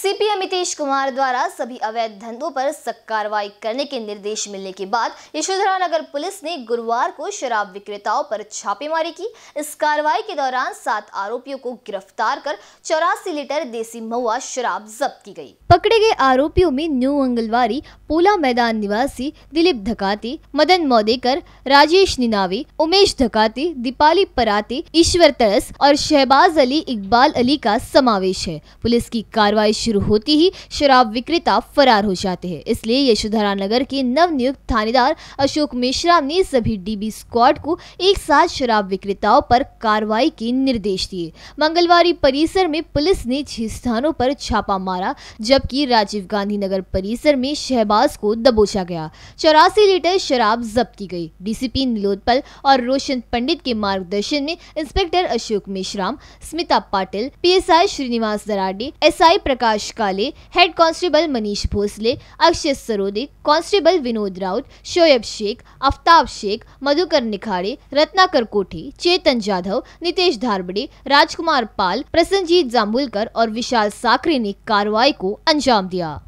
CPM Nitish Kumar द्वारा सभी अवैध धंधों पर सख्त कार्रवाई करने के निर्देश मिलने के बाद यशोधरा नगर पुलिस ने गुरुवार को शराब विक्रेताओं पर छापेमारी की इस कार्रवाई के दौरान सात आरोपियों को गिरफ्तार कर चौरासी लीटर देसी महुआ शराब जब्त की गई पकड़े गए आरोपियों में न्यू अंगलवारी पूला मैदान निवासी दिलीप धकाती मदन मौदेकर राजेश निनावी उमेश धकाती दीपाली पराती ईश्वर तरस और शहबाज अली इकबाल अली का समावेश है पुलिस की कार्रवाई शुरू होती ही शराब विक्रेता फरार हो जाते हैं इसलिए यशोधरा नगर के नव नियुक्त थानेदार अशोक मिश्रा ने सभी डीबी स्क्वाड को एक साथ शराब विक्रेताओं पर कार्रवाई के निर्देश दिए मंगलवार परिसर में पुलिस ने छह स्थानों पर छापा मारा जबकि राजीव गांधी नगर परिसर में शहबाज नमाज को दबोचा गया चौरासी लीटर शराब जब्त की गई डीसीपी नीलोत्पल और रोशन पंडित के मार्गदर्शन में inspector Ashok Meshram Smita Patil PSI Shrinivas Darade SI Prakash Kale head constable Manish Bhosale Akshay Sarode constable Vinod Raut Shoaib Shaikh Aftab Shaikh Madhukar Nikhade Ratnakar Kothe Chetan Jadhav Nitesh धारबड़े राजकुमार पाल प्रसन्नजीत जाम्बुलकर और विशाल साकरे ने कार्रवाई को अंजाम दिया